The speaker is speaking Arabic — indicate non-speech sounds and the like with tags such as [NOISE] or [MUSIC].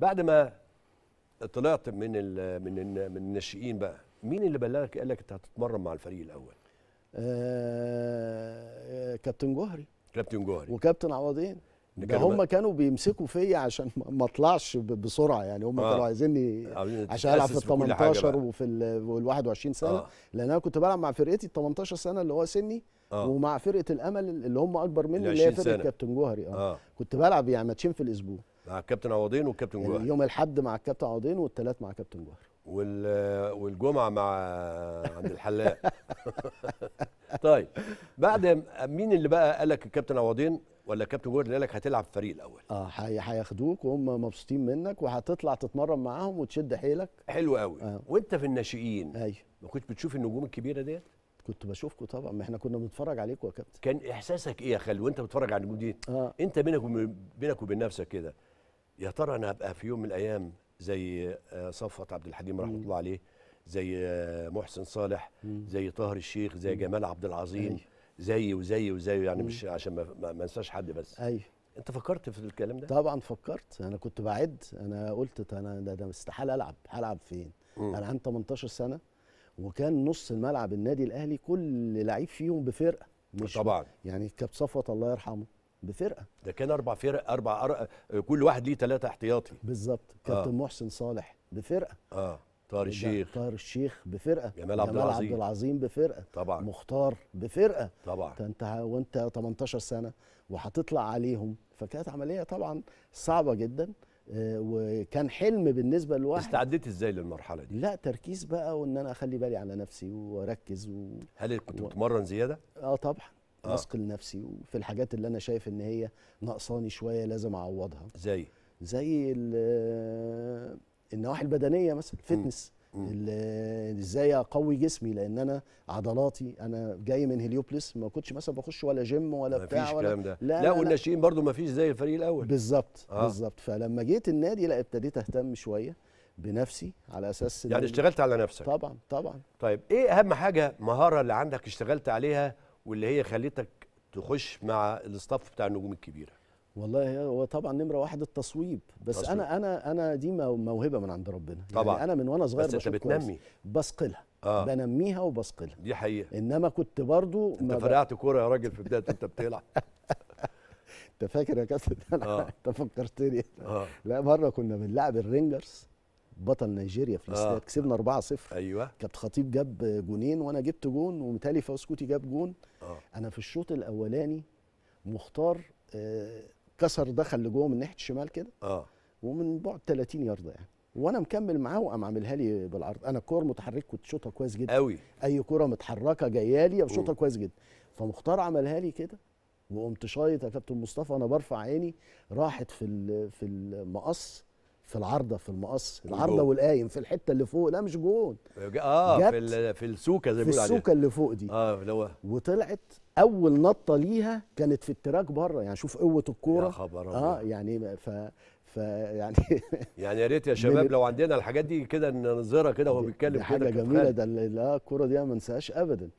بعد ما طلعت من الـ من الـ من الناشئين بقى مين اللي بلغك قال لك انت هتتمرن مع الفريق الاول آه كابتن جوهري كابتن جوهري وكابتن عوضين ده هم كانوا بيمسكوا فيا عشان ما اطلعش بسرعه يعني هم آه. كانوا عايزيني عشان العب في ال 18 وفي ال 21 سنه آه. لان انا كنت بلعب مع فرقتي ال 18 سنه اللي هو سني آه. ومع فرقه الامل اللي هم اكبر مني اللي هي فرقه كابتن جوهري آه. اه كنت بلعب يعني ماتشين في الاسبوع مع الكابتن عوضين والكابتن جوهر يوم الاحد مع الكابتن عوضين والثلاث مع الكابتن جوهر وال... والجمعه مع عبد الحلاق [LAUGHS] طيب بعد مين اللي بقى قال لك الكابتن عوضين ولا الكابتن جوهر اللي قال لك هتلعب فريق الاول اه هياخدوك وهم مبسوطين منك وهتطلع تتمرن معاهم وتشد حيلك حلو قوي آه. وانت في الناشئين ايوه ما كنتش بتشوف النجوم الكبيره ديت كنت بشوفكم طبعا ما احنا كنا بنتفرج عليكم يا كابتن كان احساسك ايه يا خالد وانت بتتفرج على النجوم دي آه. انت بينك وبين نفسك كده يا ترى انا هبقى في يوم من الايام زي آه، صفوت عبد الحليم رحمه الله عليه زي آه، محسن صالح زي طاهر الشيخ زي جمال عبد العظيم زي وزي وزي يعني مش عشان ما, ما انساش حد بس ايوه انت فكرت في الكلام ده طبعا فكرت انا كنت بعد انا قلت انا ده, ده استحاله العب هلعب فين مم. انا عندي 18 سنه وكان نص الملعب النادي الاهلي كل لعيب فيهم بفرقه مش طبعا يعني الكابتن صفوت الله يرحمه بفرقه ده كان اربع فرق اربع أر... كل واحد ليه ثلاثه احتياطي بالظبط آه. كابتن آه. محسن صالح بفرقه اه طاهر الشيخ طاهر الشيخ بفرقه جمال عبد العظيم عبد العظيم بفرقه طبعا مختار بفرقه طبعا انت وانت 18 سنه وهتطلع عليهم فكانت عمليه طبعا صعبه جدا آه، وكان حلم بالنسبه لواحد استعديت ازاي للمرحله دي لا تركيز بقى وان انا اخلي بالي على نفسي واركز و... هل كنت بتتمرن و... زياده اه طبعا آه. اثق لنفسي وفي الحاجات اللي انا شايف ان هي ناقصاني شويه لازم اعوضها زي زي آه، النواحي البدنيه مثلا الفتنس آه، ازاي اقوي جسمي لان انا عضلاتي انا جاي من هيليوبلس ما كنتش مثلا بخش ولا جيم ولا بتاع ولا الكلام ده لا, لا والناشئين برضو ما فيش زي الفريق الاول بالظبط آه. بالظبط فلما جيت النادي لا ابتديت اهتم شويه بنفسي على اساس يعني اشتغلت على نفسك طبعا طبعا طيب ايه اهم حاجه مهاره اللي عندك اشتغلت عليها واللي هي خلتك تخش مع الاستاف بتاع النجوم الكبيره والله هو طبعا نمره واحد التصويب بس تصويب. انا انا انا دي موهبه من عند ربنا يعني طبعا يعني انا من وانا صغير بس انت بتنمي بسقلها آه. بنميها وبسقلها دي حقيقه انما كنت برضو انت فرقعت كوره يا راجل في بدايه انت بتلعب [LAUGHS] انت فاكر يا كابتن [LAUGHS] انا آه. انت فكرتني آه. لا مره كنا بنلعب الرينجرز بطل نيجيريا في الاستاد آه. كسبنا 4-0 ايوه كابتن خطيب جاب جونين وانا جبت جون ومتالي فوزكوتي جاب جون آه. انا في الشوط الاولاني مختار آه كسر دخل لجوه من ناحيه الشمال كده اه ومن بعد 30 يارده يعني وانا مكمل معاه وقام عاملها لي بالعرض انا الكور متحرك كنت شوطها كويس جدا قوي اي كوره متحركه جايه لي بشوطها كويس جدا فمختار عملها لي كده وقمت شايط يا كابتن مصطفى انا برفع عيني راحت في في المقص في العارضه في المقص العارضه والقايم في الحته اللي فوق لا مش جون اه, آه، في في السوكه زي ما بيقولوا عليها في السوكه اللي فوق دي اه اللي هو وطلعت اول نطه ليها كانت في التراك بره يعني شوف قوه الكوره يا خبر اه يعني ف ف يعني, [LAUGHS] يعني يا ريت يا شباب لو عندنا الحاجات دي كده ننظرها كده وهو بيتكلم كده حاجه جميله ده اه الكوره دي ما انساهاش ابدا